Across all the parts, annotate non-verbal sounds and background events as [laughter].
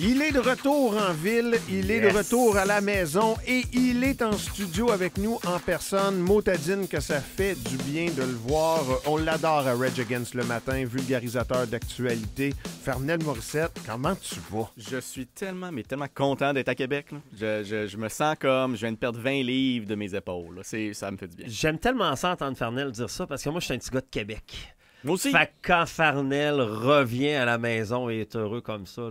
Il est de retour en ville, il est de retour à la maison et il est en studio avec nous en personne. Motadine, que ça fait du bien de le voir. On l'adore à Reg Against le matin, vulgarisateur d'actualité. Fernel Morissette, comment tu vas? Je suis tellement, mais tellement content d'être à Québec. Je, je, me sens comme je viens de perdre 20 livres de mes épaules. Ça me fait du bien. J'aime tellement ça entendre Fernel dire ça parce que moi, je suis un petit gars de Québec. Moi Fait que quand Farnell revient à la maison et est heureux comme ça,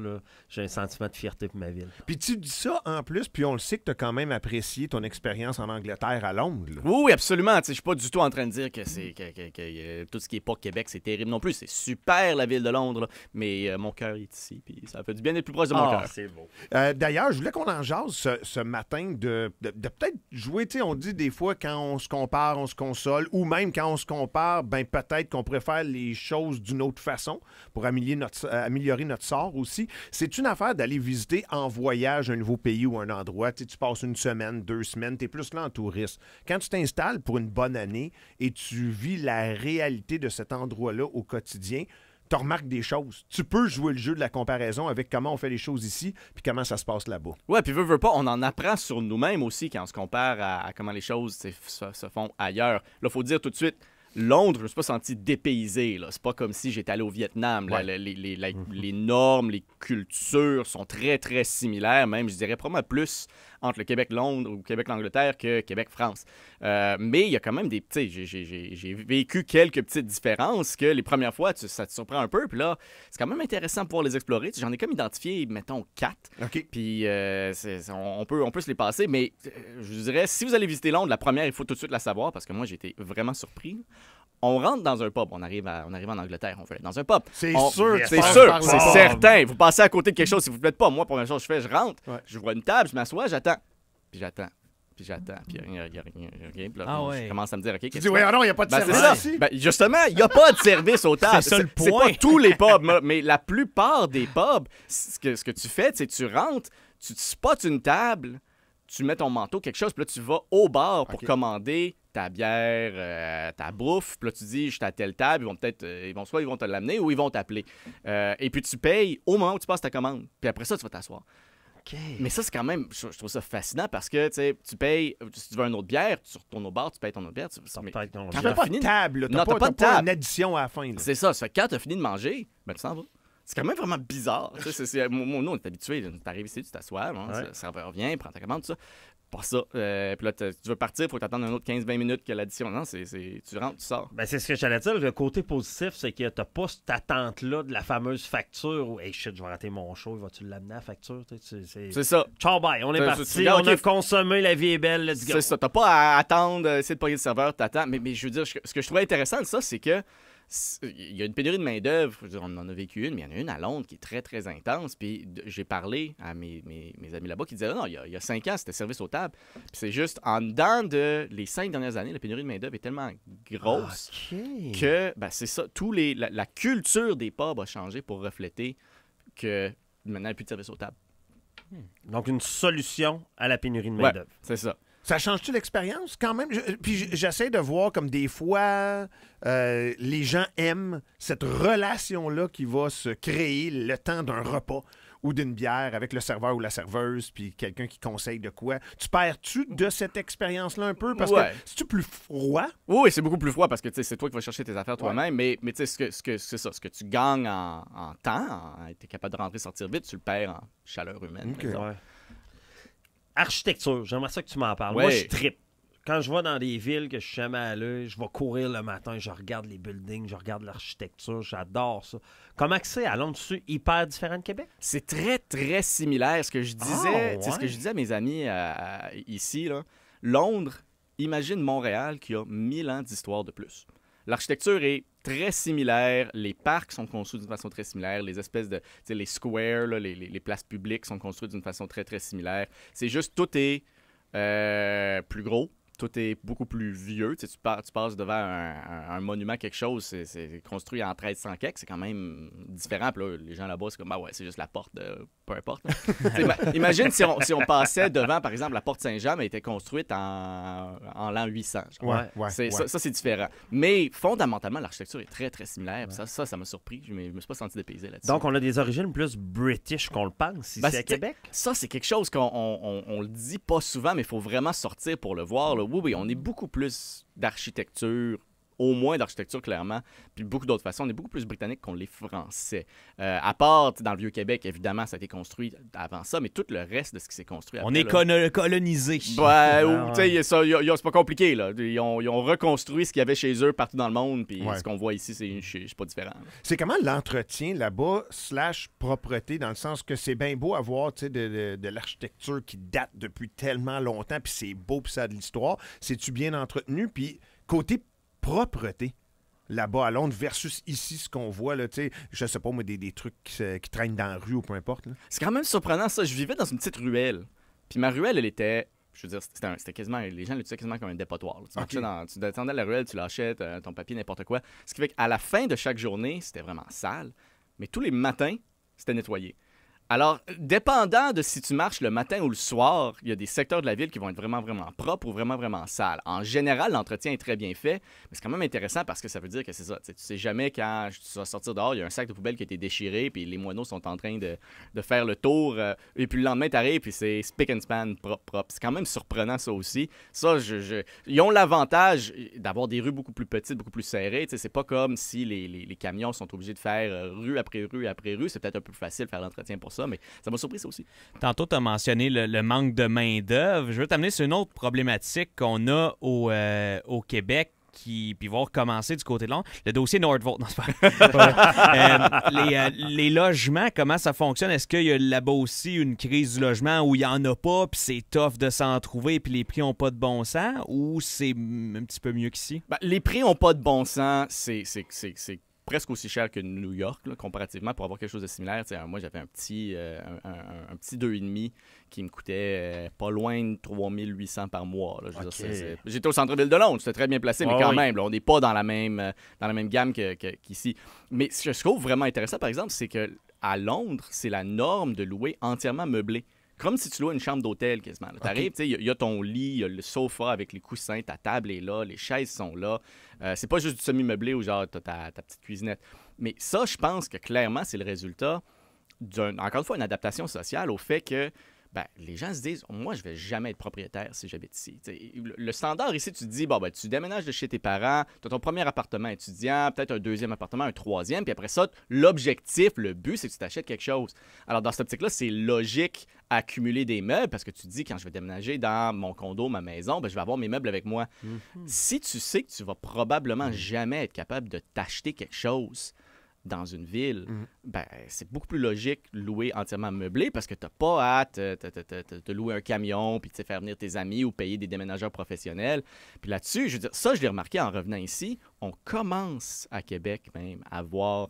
j'ai un sentiment de fierté pour ma ville. Puis tu dis ça en plus, puis on le sait que tu as quand même apprécié ton expérience en Angleterre à Londres. Oui, absolument. Je suis pas du tout en train de dire que, c'est, que, euh, tout ce qui est pas Québec, c'est terrible non plus. C'est super la ville de Londres, mais euh, mon cœur est ici, puis ça fait du bien d'être plus proche de mon ah, cœur. C'est beau. Euh, d'ailleurs, je voulais qu'on en jase ce, matin de, peut-être jouer. Tu on dit des fois quand on se compare, on se console, ou même quand on se compare, ben peut-être qu'on préfère les choses d'une autre façon, pour améliorer notre, euh, améliorer notre sort aussi. C'est une affaire d'aller visiter en voyage un nouveau pays ou un endroit. Tu, passes une semaine, deux semaines, tu es plus là en touriste. Quand tu t'installes pour une bonne année et tu vis la réalité de cet endroit-là au quotidien, tu remarques des choses. Tu peux jouer le jeu de la comparaison avec comment on fait les choses ici puis comment ça se passe là-bas. Ouais, puis veut, veut pas, on en apprend sur nous-mêmes aussi quand on se compare à, comment les choses se, font ailleurs. Là, faut dire tout de suite, Londres, je me suis pas senti dépaysé. Là. C'est pas comme si j'étais allé au Vietnam. Mhm. Les, normes, les cultures sont très, très similaires, même, je dirais probablement plus entre le Québec-Londres ou Québec-Angleterre que Québec-France. Euh, mais il y a quand même des petits. J'ai, vécu quelques petites différences que les premières fois, tu, ça te surprend un peu. Puis là, c'est quand même intéressant de pouvoir les explorer. J'en ai comme identifié, mettons, quatre. Puis euh, on, peut, se les passer. Mais euh, je dirais, si vous allez visiter Londres, la première, il faut tout de suite la savoir parce que moi, j'ai été vraiment surpris on rentre dans un pub. On arrive, on arrive en Angleterre, on veut dans un pub. C'est sûr, c'est sûr, c'est certain. Vous passez à côté de quelque chose si vous ne faites pas. Moi, première chose que je fais, je rentre, je vois une table, je m'assois, j'attends. Puis j'attends. Puis j'attends, puis il n'y a, rien. Puis là, ah je commence à me dire, OK, qu'est-ce Tu dis, oui, non, il n'y ben, ben, a pas de service justement, il n'y a pas de service au tables. C'est pas tous les pubs, [laughs] mais la plupart des pubs, ce que, ce que tu fais, c'est que tu rentres, tu te spots une table, tu mets ton manteau, quelque chose, puis là, tu vas au bar pour commander ta bière, euh, ta bouffe, puis là, tu dis, je suis à telle table, ils vont peut-être, euh, ils vont soit ils vont te l'amener ou ils vont t'appeler. Euh, et puis tu payes au moment où tu passes ta commande. Puis après ça, tu vas t'asseoir. Mais ça, c'est quand même, je, trouve ça fascinant parce que tu payes, si tu veux une autre bière, tu retournes au bar, tu payes ton autre bière. Tu s'en tu pas de table, tu n'as pas, de table. à la fin. C'est ça, ça quand tu as fini de manger, ben, tu s'en vas. C'est quand même vraiment bizarre. c'est, nous, on est habitués. ici, tu t'assois, le serveur vient, ça, revient, prends ta commande, tout ça pas ça. Euh, puis là, tu veux partir, faut t'attendre un autre 15-20 minutes que l'addition. Non, c'est, tu rentres, tu sors. Ben, c'est ce que j'allais dire. Le côté positif, c'est que t'as pas cette attente-là de la fameuse facture où, hey shit, je vais rater mon show, vas-tu l'amener à la facture? C'est, ça. Ciao, bye, on est euh, parti, on a consommé, la vie est belle, let's go. C'est ça. T'as pas à attendre, euh, essayer de payer le serveur, t'attends. Mais, mais je veux dire, ce que je trouvais intéressant de ça, c'est que il y a une pénurie de main-d'œuvre. On en a vécu une, mais il y en a une à Londres qui est très, très intense. Puis j'ai parlé à mes, amis là-bas qui disaient non, il y, a, cinq ans, c'était service aux tables. Puis c'est juste en dedans de les cinq dernières années, la pénurie de main-d'œuvre est tellement grosse ah, que ben, c'est ça. Tous les, la, culture des pubs a changé pour refléter que maintenant, il n'y a plus de service aux tables. Hmm. Donc, une solution à la pénurie de main-d'œuvre. c'est ça. Ça change-tu l'expérience quand même? puis j'essaie de voir comme des fois euh, les gens aiment cette relation-là qui va se créer le temps d'un repas ou d'une bière avec le serveur ou la serveuse, puis quelqu'un qui conseille de quoi. Tu perds-tu de cette expérience-là un peu? Parce que c'est-tu plus froid? Oui, c'est beaucoup plus froid parce que c'est toi qui vas chercher tes affaires toi-même, mais, mais ce que, ce que, c'est ça, ce que tu gagnes en, temps, tu es capable de rentrer et sortir vite, tu le perds en chaleur humaine architecture, j'aimerais ça que tu m'en parles. Moi, je tripe. Quand je vais dans des villes que je suis jamais allé, je vais courir le matin, je regarde les buildings, je regarde l'architecture, j'adore ça. Comment c'est à Londres, c'est hyper différent de Québec? C'est très, très similaire. Ce que je disais, ah, ce que je disais à mes amis euh, euh, ici, là. Londres, imagine Montréal qui a mille ans d'histoire de plus. L'architecture est très similaires. Les parcs sont construits d'une façon très similaire. Les espèces de, les squares, les, places publiques sont construites d'une façon très, très similaire. C'est juste tout est euh, plus gros tout est beaucoup plus vieux. Tu, passes devant un, monument, quelque chose, c'est construit en 1300 quelque, c'est quand même différent. les gens là-bas, c'est comme, bah ouais, c'est juste la porte, peu importe. Hein. [laughs] imagine si on, passait devant, par exemple, la porte Saint-Jean, mais elle était construite en, l'an 800. Ouais, Ça, c'est différent. Mais fondamentalement, l'architecture est très, très similaire. Ça, ça, ça m'a surpris. Je me, me suis pas senti dépaysé là-dessus. Donc, on a des origines plus british qu'on le pense ici ben, à Québec. Ça, c'est quelque chose qu'on on, le dit pas souvent, mais il faut vraiment sortir pour le voir oui, oui, on est beaucoup plus d'architecture au moins d'architecture, clairement, puis beaucoup d'autres façons. On est beaucoup plus britannique qu'on les Français. Euh, à part, dans le Vieux-Québec, évidemment, ça a été construit avant ça, mais tout le reste de ce qui s'est construit après, On est là, colonisé. Ben, c'est pas compliqué, là. Ils ont, reconstruit ce qu'il y avait chez eux partout dans le monde, puis ce qu'on voit ici, c'est pas différent. C'est comment l'entretien là-bas, slash propreté, dans le sens que c'est bien beau avoir de, de, de l'architecture qui date depuis tellement longtemps, puis c'est beau, puis ça a de l'histoire. C'est-tu bien entretenu? Puis côté propreté là-bas à Londres versus ici ce qu'on voit, là, je sais pas, mais des, trucs qui, traînent dans la rue ou peu importe. C'est quand même surprenant ça. Je vivais dans une petite ruelle. Puis ma ruelle, elle était. Je veux dire, c'était quasiment. Les gens l'utilisaient quasiment comme un dépotoir. Tu, okay. la ruelle, tu lâchais ton papier, n'importe quoi. Ce qui fait qu'à la fin de chaque journée, c'était vraiment sale. Mais tous les matins, c'était nettoyé. Alors, dépendant de si tu marches le matin ou le soir, il y a des secteurs de la ville qui vont être vraiment, vraiment propres ou vraiment, vraiment sales. En général, l'entretien est très bien fait, mais c'est quand même intéressant parce que ça veut dire que c'est ça. Tu sais jamais quand tu vas sortir dehors, il y a un sac de poubelle qui a été déchiré, puis les moineaux sont en train de, de faire le tour, euh, et puis le lendemain, t'arrives, puis c'est spick and span propre, propre. C'est quand même surprenant, ça aussi. Ça, je, ils ont l'avantage d'avoir des rues beaucoup plus petites, beaucoup plus serrées. Tu sais, c'est pas comme si les, les, camions sont obligés de faire euh, rue après rue après rue. C'est peut-être un peu plus facile de faire l'entretien pour ça mais ça m'a surpris ça aussi. Tantôt, tu as mentionné le, manque de main-d'œuvre. Je veux t'amener sur une autre problématique qu'on a au, euh, au Québec qui, puis voir commencer du côté de Londres. Le dossier Nordvolt, [laughs] non, pas. Euh, euh, les, logements, comment ça fonctionne? Est-ce qu'il y a là-bas aussi une crise du logement où il n'y en a pas, puis c'est tough de s'en trouver, puis les prix n'ont pas de bon sens, ou c'est un petit peu mieux qu'ici? Ben, les prix n'ont pas de bon sens, c'est presque aussi cher que New York, comparativement, pour avoir quelque chose de similaire. moi, j'avais un petit, euh, un, 2,5 qui me coûtait euh, pas loin de 3800 par mois. J'étais au centre-ville de Londres, c'était très bien placé, mais quand même, on n'est pas dans la même, euh, dans la même gamme qu'ici. mais ce que je trouve vraiment intéressant, par exemple, c'est que à Londres, c'est la norme de louer entièrement meublé comme si tu louais une chambre d'hôtel quasiment. Tu arrives, sais, il y, a ton lit, il y a le sofa avec les coussins, ta table est là, les chaises sont là. Euh, c'est pas juste du semi-meublé ou genre ta, petite cuisinette. Mais ça, je pense que clairement, c'est le résultat d'une, encore une fois, une adaptation sociale au fait que ben, les gens se disent, moi, je vais jamais être propriétaire si j'habite ici. le standard ici, tu te dis, ben, tu déménages de chez tes parents, tu as ton premier appartement étudiant, peut-être un deuxième appartement, un troisième, puis après ça, l'objectif, le but, c'est que tu t'achètes quelque chose. Alors, dans cette optique-là, c'est logique accumuler des meubles parce que tu te dis, quand je vais déménager dans mon condo, ma maison, ben, je vais avoir mes meubles avec moi. Mhm. Si tu sais que tu vas probablement mhm. jamais être capable de t'acheter quelque chose, dans une ville, mhm. ben, c'est beaucoup plus logique louer entièrement meublé parce que tu n'as pas hâte de louer un camion, puis faire venir tes amis ou payer des déménageurs professionnels. Puis là-dessus, je veux dire, ça, je l'ai remarqué en revenant ici, on commence à Québec même à avoir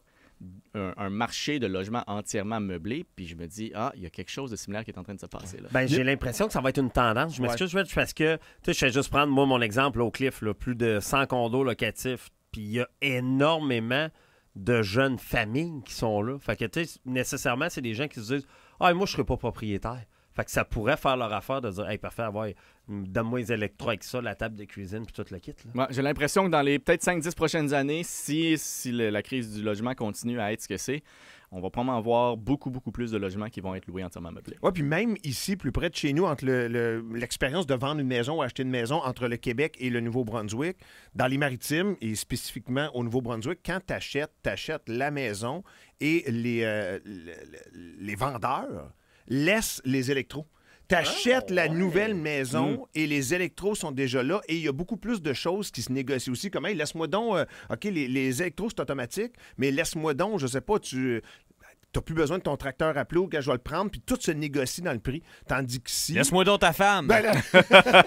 un, marché de logements entièrement meublé, puis je me dis, ah, il y a quelque chose de similaire qui est en train de se passer. Là. Ben, j'ai l'impression que ça va être une tendance. Je m'excuse, parce que, tu sais, je vais juste prendre, mon exemple, au Cliff, là, plus de 100 condos locatifs, puis il y a énormément de jeunes familles qui sont là. Fait que, tu sais, nécessairement, c'est des gens qui se disent Ah, moi, je ne pas propriétaire. Fait que ça pourrait faire leur affaire de dire Hey, parfait, avoir, hum, donne-moi les électro avec ça, la table de cuisine, puis tout le kit. j'ai l'impression que dans les peut-être 5-10 prochaines années, si, si la crise du logement continue à être ce que c'est, on va probablement avoir beaucoup, beaucoup plus de logements qui vont être loués entièrement meublés. Oui, puis même ici, plus près de chez nous, entre le, l'expérience de vendre une maison ou acheter une maison entre le Québec et le Nouveau-Brunswick, dans les maritimes et spécifiquement au Nouveau-Brunswick, quand tu achètes, tu achètes la maison et les, euh, les vendeurs laisse les électros. T'achètes la ah, nouvelle mm. maison et les électros sont déjà là et il y a beaucoup plus de choses qui se négocient aussi. Comme, hey, laisse-moi donc, euh, OK, les, les électros, c'est automatique, mais laisse-moi donc, je sais pas, tu t'as plus besoin de ton tracteur à que je vais le prendre, puis tout se négocie dans le prix. Tandis qu'ici. Laisse-moi donc ta femme. Ben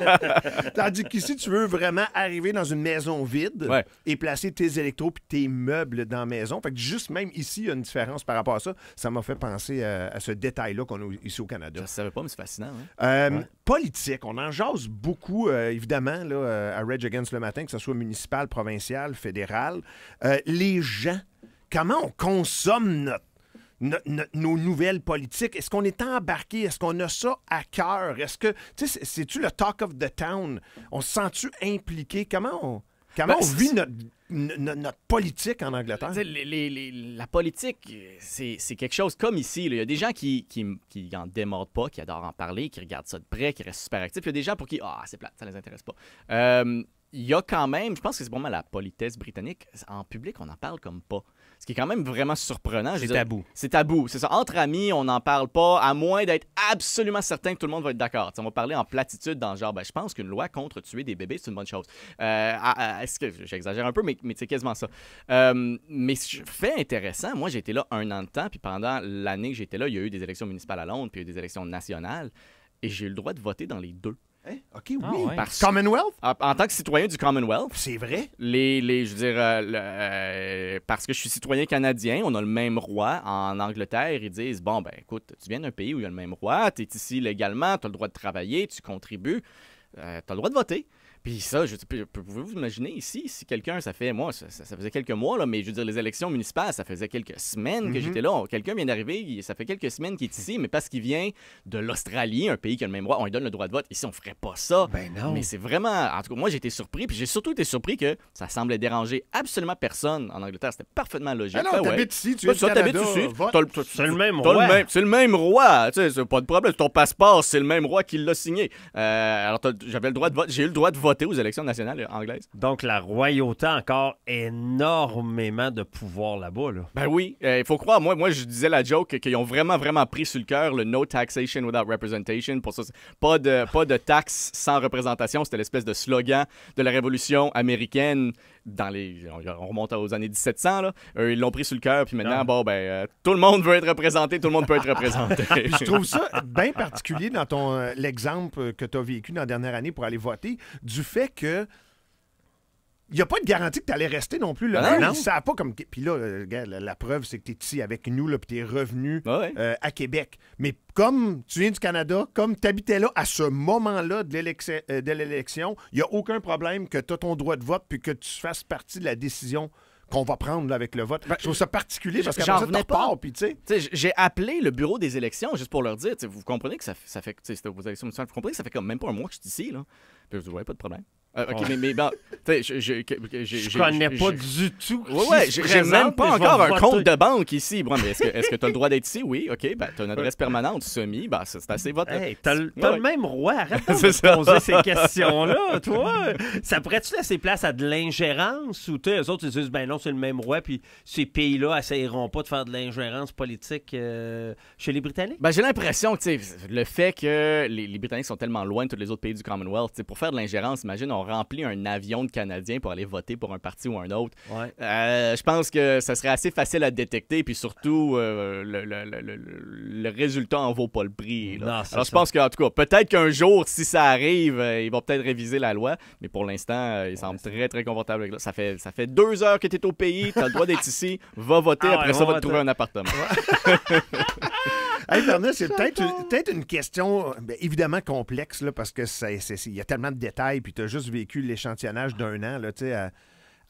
[laughs] Tandis qu'ici, tu veux vraiment arriver dans une maison vide et placer tes électros puis tes meubles dans la maison. Fait que juste même ici, il y a une différence par rapport à ça. Ça m'a fait penser à, ce détail-là qu'on a ici au Canada. Je ne savais pas, mais c'est fascinant. Hein. Euh, politique, on en jase beaucoup, euh, évidemment, là, euh, à Rage Against le matin, que ce soit municipal, provincial, fédéral. les gens, comment on consomme notre nos nouvelles politiques? Est-ce qu'on est embarqué? Est-ce qu'on a ça à cœur? Est-ce que, tu sais, c'est-tu le talk of the town? On se sent-tu impliqué? Comment on, vit notre politique en Angleterre? la politique, c'est quelque chose comme ici. Il y a des gens qui, qui, qui en démordent pas, qui adorent en parler, qui regardent ça de près, qui restent super actifs. Il y a des gens pour qui, ah, c'est plat, ça les intéresse pas. Euh, il y a quand même, je pense que c'est vraiment la politesse britannique. En public, on en parle comme pas ce qui est quand même vraiment surprenant. C'est tabou. C'est tabou, c'est ça. Entre amis, on n'en parle pas, à moins d'être absolument certain que tout le monde va être d'accord. On va parler en platitude dans genre, ben, je pense qu'une loi contre tuer des bébés, c'est une bonne chose. Euh, est-ce que j'exagère un peu, mais, c'est quasiment ça. Euh, mais fait intéressant, moi j'étais là un an de temps, puis pendant l'année que j'étais là, il y a eu des élections municipales à Londres, puis il y a eu des élections nationales, et j'ai eu le droit de voter dans les deux. Hein? OK, ah, En, tant que citoyen du Commonwealth. C'est vrai? Les, je euh, euh, parce que je suis citoyen canadien, on a le même roi en Angleterre. Ils disent, bon, ben écoute, tu viens d'un pays où il y a le même roi, tu es ici légalement, tu as le droit de travailler, tu contribues, euh, tu as le droit de voter. Puis ça, je pouvez-vous imaginer ici, si quelqu'un, ça fait, moi, ça, faisait quelques mois, là, mais je veux dire, les élections municipales, ça faisait quelques semaines que mm-hmm. j'étais là. Quelqu'un vient d'arriver, ça fait quelques semaines qu'il est ici, mais parce qu'il vient de l'Australie, un pays qui a le même roi, on lui donne le droit de vote. Ici, on ferait pas ça. Ben non. Mais c'est vraiment, en tout cas, moi, j'ai été surpris, puis j'ai surtout été surpris que ça semblait déranger absolument personne en Angleterre. C'était parfaitement logique. Ah non, ah t'habites ici, tu es ça, Canada, ici. C'est le même roi. C'est le même roi, tu sais, pas de problème. Ton passeport, c'est le même roi qui l'a signé. Euh, alors, j'avais le droit de vote, j'ai eu le droit de aux élections nationales anglaises. Donc, la royauté a encore énormément de pouvoir là-bas. Là. Ben oui, euh, il faut croire. Moi, moi, je disais la joke qu'ils ont vraiment, vraiment pris sur le cœur le no taxation without representation. Pour ça, pas de, pas de taxe sans représentation. C'était l'espèce de slogan de la révolution américaine dans les, on remonte aux années 1700, eux, ils l'ont pris sur le cœur, puis maintenant, bon, ben, euh, tout le monde veut être représenté, tout le monde peut être représenté. [laughs] je trouve ça [laughs] bien particulier dans ton euh, l'exemple que tu as vécu dans la dernière année pour aller voter, du fait que il n'y a pas de garantie que tu allais rester non plus. Là, ben Ça a pas comme. Puis là, euh, la, preuve, c'est que tu es ici avec nous, là, puis tu es revenu ah euh, à Québec. Mais comme tu viens du Canada, comme tu habitais là à ce moment-là de l'élection, euh, il n'y a aucun problème que tu aies ton droit de vote puis que tu fasses partie de la décision qu'on va prendre avec le vote. Ben, je trouve ça particulier parce qu'à ça, tu repars, J'ai appelé le bureau des élections juste pour leur dire, vous comprenez que ça, fait, vous comprenez que ça fait comme même pas un mois que je suis ici, là. Puis je ne pas de problème mais, je, connais pas du tout. Ouais, j'ai même pas encore un compte de banque ici. Bon, est-ce que tu as le droit d'être ici? Oui, ok, ben, tu as une adresse permanente, semi, ben, c'est assez votre. Hey, t'as le même roi, arrête [laughs] de poser ces questions-là, toi. Ça pourrait-tu laisser place à de l'ingérence ou t'es eux autres, ils disent, ben non, c'est le même roi, puis ces pays-là n'essayeront pas de faire de l'ingérence politique euh, chez les Britanniques? Ben, j'ai l'impression, que le fait que les, Britanniques sont tellement loin de tous les autres pays du Commonwealth, pour faire de l'ingérence, imagine, on rempli un avion de Canadiens pour aller voter pour un parti ou un autre. Euh, je pense que ça serait assez facile à détecter, puis surtout, euh, le, résultat en vaut pas le prix. Alors, je pense qu'en tout cas, peut-être qu'un jour, si ça arrive, euh, ils vont peut-être réviser la loi, mais pour l'instant, ils semblent très, très confortables avec Ça fait, ça fait deux heures que tu es au pays, tu as le droit d'être [laughs] ici, va voter, ah après ça, va te trouver un appartement. [laughs] [laughs] Bernard, c'est peut-être une, question ben, évidemment complexe parce que y a tellement de détails, puis tu as juste vécu l'échantillonnage d'un an là,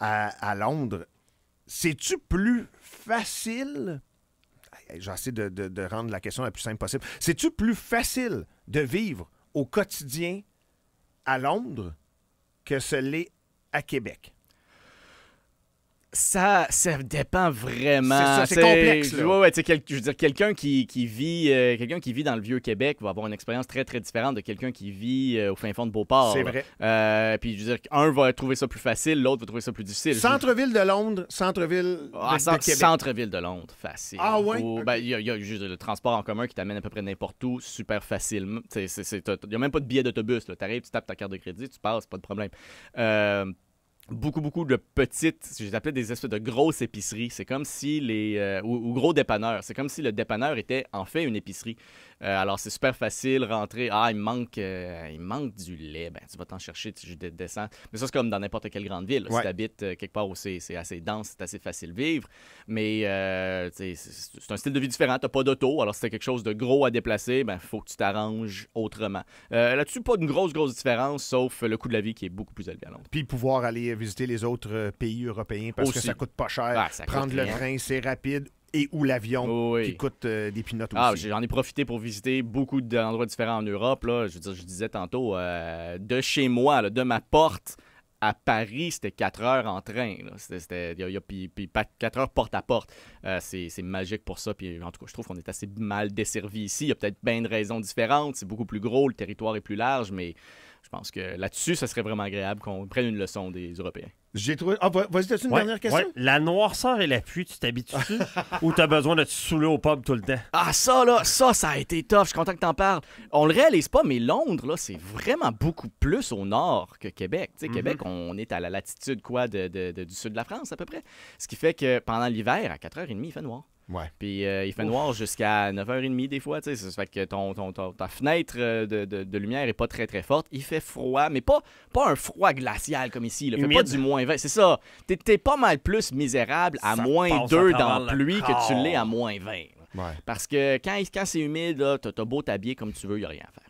à, à, Londres. C'est-tu plus facile? J'essaie de, de rendre la question la plus simple possible. C'est-tu plus facile de vivre au quotidien à Londres que ce l'est à Québec? ça, ça dépend vraiment. C'est complexe. Ouais, quelqu'un qui, vit, euh, quelqu'un qui vit dans le vieux Québec va avoir une expérience très très différente de quelqu'un qui vit euh, au fin fond de Beauport. C'est vrai. Euh, puis je veux dire, un va trouver ça plus facile, l'autre va trouver ça plus difficile. Centre-ville de Londres, centre-ville ah, centre, ville de Londres, facile. Ah ouais. Ben, il y a, juste le transport en commun qui t'amène à peu près n'importe où, super facile. Il n'y a même pas de billet d'autobus. arrives, tu tapes ta carte de crédit, tu passes, pas de problème beaucoup, beaucoup de petites, je les appelais des espèces de grosses épiceries. C'est comme si les. Euh, ou, gros dépanneurs. C'est comme si le dépanneur était en fait une épicerie. Euh, alors, c'est super facile, rentrer. Ah, il manque, euh, il manque du lait. Ben, tu vas t'en chercher, tu descends. Mais ça, c'est comme dans n'importe quelle grande ville. Si tu habites quelque part où c'est assez dense, c'est assez facile de vivre. Mais, c'est un style de vie différent. Tu pas d'auto. Alors, si tu quelque chose de gros à déplacer, ben, faut que tu t'arranges autrement. Là-dessus, pas une grosse, grosse différence, sauf le coût de la vie qui est beaucoup plus élevé à Londres. Puis, pouvoir aller visiter les autres euh, pays européens parce que ça coûte pas cher. Ah, Prendre le train, c'est rapide et ou l'avion qui coûte euh, des pinottes ah, aussi. J'en ai profité pour visiter beaucoup d'endroits différents en Europe. Là. Je, disais tantôt, euh, de chez moi, de ma porte à Paris, c'était 4 heures en train. C'était, a, 4 heures porte à porte. c'est, magique pour ça. Puis, en tout cas, je trouve qu'on est assez mal desservi ici. Il y a peut-être bien de raisons différentes. C'est beaucoup plus gros, le territoire est plus large, mais je pense que là-dessus, ça serait vraiment agréable qu'on prenne une leçon des Européens. J'ai trouvé. Ah, vas-y, t'as-tu une dernière question? La noirceur et la pluie, tu t'habitues [laughs] ou t'as besoin de te saouler au pub tout le temps? Ah, ça, là, ça, ça a été tough. Je suis content que t'en parles. On le réalise pas, mais Londres, là, c'est vraiment beaucoup plus au nord que Québec. Tu sais, mm-hmm. Québec, on est à la latitude, quoi, du sud de la France, à peu près. Ce qui fait que pendant l'hiver, à 4h30, il fait noir. Puis euh, il fait noir jusqu'à 9h30 des fois, Ça fait que ton, ta fenêtre euh, de, lumière est pas très très forte. Il fait froid, mais pas, pas un froid glacial comme ici. Il Fait pas du moins 20. C'est ça. tu es pas mal plus misérable à moins 2 dans la pluie que tu l'es à moins 20. Parce que quand, c'est humide, tu t'as beau t'habiller comme tu veux, il a rien à faire.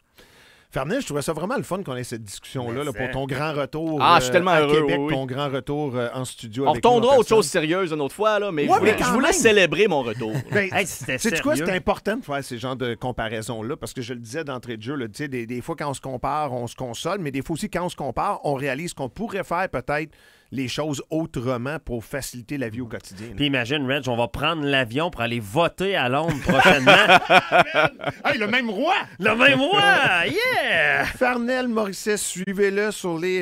Fernand, je trouvais ça vraiment le fun qu'on ait cette discussion-là pour ton grand retour ah, euh, à Québec, ton grand retour euh, en studio. On retournera à autre chose sérieuse une autre fois, là, mais je voulais, célébrer mon retour. [laughs] Ben, cest quoi, c'est important de faire ces genres de comparaisons-là, parce que je le disais d'entrée de jeu, des fois quand on se compare, on se console, mais des fois aussi quand on se compare, on réalise qu'on pourrait faire peut-être les choses autrement pour faciliter la vie au quotidien. Puis imagine, Reg, on va prendre l'avion pour aller voter à Londres prochainement. [laughs] hey, le même roi! Le même roi! [laughs] Yeah! Farnell, Morissette, suivez-le sur les